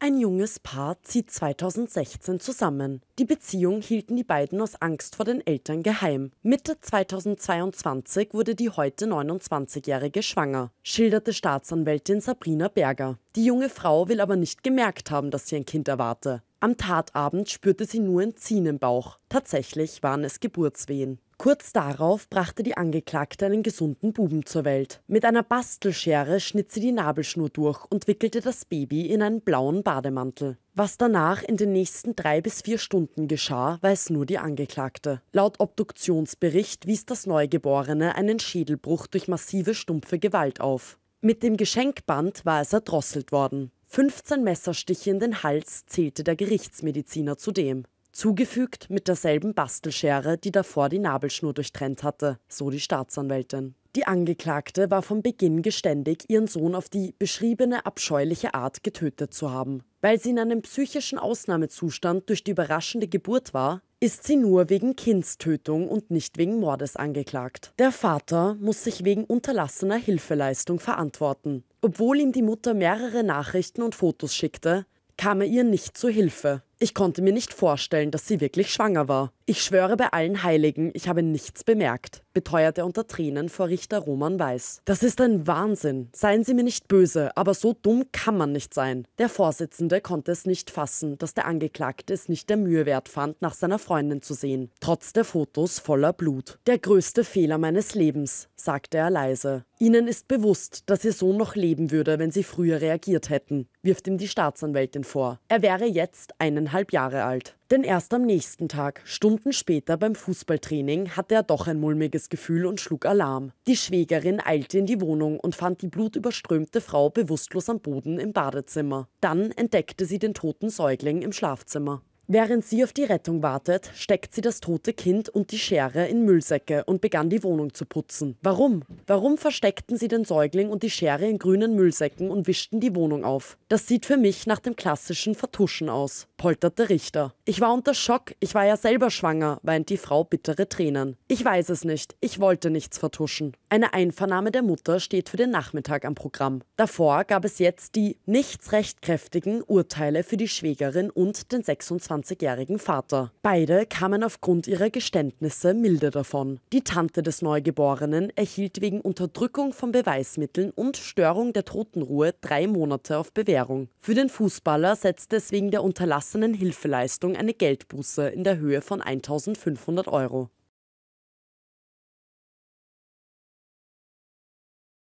Ein junges Paar zieht 2016 zusammen. Die Beziehung hielten die beiden aus Angst vor den Eltern geheim. Mitte 2022 wurde die heute 29-Jährige schwanger, schilderte Staatsanwältin Sabrina Berger. Die junge Frau will aber nicht gemerkt haben, dass sie ein Kind erwarte. Am Tatabend spürte sie nur ein Ziehen im Bauch. Tatsächlich waren es Geburtswehen. Kurz darauf brachte die Angeklagte einen gesunden Buben zur Welt. Mit einer Bastelschere schnitt sie die Nabelschnur durch und wickelte das Baby in einen blauen Bademantel. Was danach in den nächsten drei bis vier Stunden geschah, weiß nur die Angeklagte. Laut Obduktionsbericht wies das Neugeborene einen Schädelbruch durch massive stumpfe Gewalt auf. Mit dem Geschenkband war es erdrosselt worden. 15 Messerstiche in den Hals zählte der Gerichtsmediziner zudem. Zugefügt mit derselben Bastelschere, die davor die Nabelschnur durchtrennt hatte, so die Staatsanwältin. Die Angeklagte war vom Beginn geständig, ihren Sohn auf die beschriebene abscheuliche Art getötet zu haben. Weil sie in einem psychischen Ausnahmezustand durch die überraschende Geburt war, ist sie nur wegen Kindstötung und nicht wegen Mordes angeklagt. Der Vater muss sich wegen unterlassener Hilfeleistung verantworten. Obwohl ihm die Mutter mehrere Nachrichten und Fotos schickte, kam er ihr nicht zu Hilfe. Ich konnte mir nicht vorstellen, dass sie wirklich schwanger war. Ich schwöre bei allen Heiligen, ich habe nichts bemerkt, beteuert er unter Tränen vor Richter Roman Weiß. Das ist ein Wahnsinn. Seien Sie mir nicht böse, aber so dumm kann man nicht sein. Der Vorsitzende konnte es nicht fassen, dass der Angeklagte es nicht der Mühe wert fand, nach seiner Freundin zu sehen, trotz der Fotos voller Blut. Der größte Fehler meines Lebens, sagte er leise. Ihnen ist bewusst, dass Ihr Sohn noch leben würde, wenn Sie früher reagiert hätten, wirft ihm die Staatsanwältin vor. Er wäre jetzt eineinhalb Jahre alt. Denn erst am nächsten Tag, Stunden später beim Fußballtraining, hatte er doch ein mulmiges Gefühl und schlug Alarm. Die Schwägerin eilte in die Wohnung und fand die blutüberströmte Frau bewusstlos am Boden im Badezimmer. Dann entdeckte sie den toten Säugling im Schlafzimmer. Während sie auf die Rettung wartet, steckt sie das tote Kind und die Schere in Müllsäcke und begann die Wohnung zu putzen. Warum? Warum versteckten sie den Säugling und die Schere in grünen Müllsäcken und wischten die Wohnung auf? Das sieht für mich nach dem klassischen Vertuschen aus, polterte Richter. Ich war unter Schock, ich war ja selber schwanger, weint die Frau bittere Tränen. Ich weiß es nicht, ich wollte nichts vertuschen. Eine Einvernahme der Mutter steht für den Nachmittag am Programm. Davor gab es jetzt die nichts rechtkräftigen Urteile für die Schwägerin und den 26 20 jährigen Vater. Beide kamen aufgrund ihrer Geständnisse milde davon. Die Tante des Neugeborenen erhielt wegen Unterdrückung von Beweismitteln und Störung der Totenruhe drei Monate auf Bewährung. Für den Fußballer setzte es wegen der unterlassenen Hilfeleistung eine Geldbuße in der Höhe von 1500 Euro.